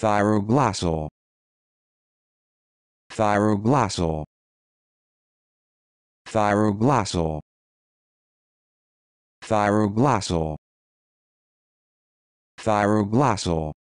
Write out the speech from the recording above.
thyroglossal thyroglossal thyroglossal thyroglossal thyroglossal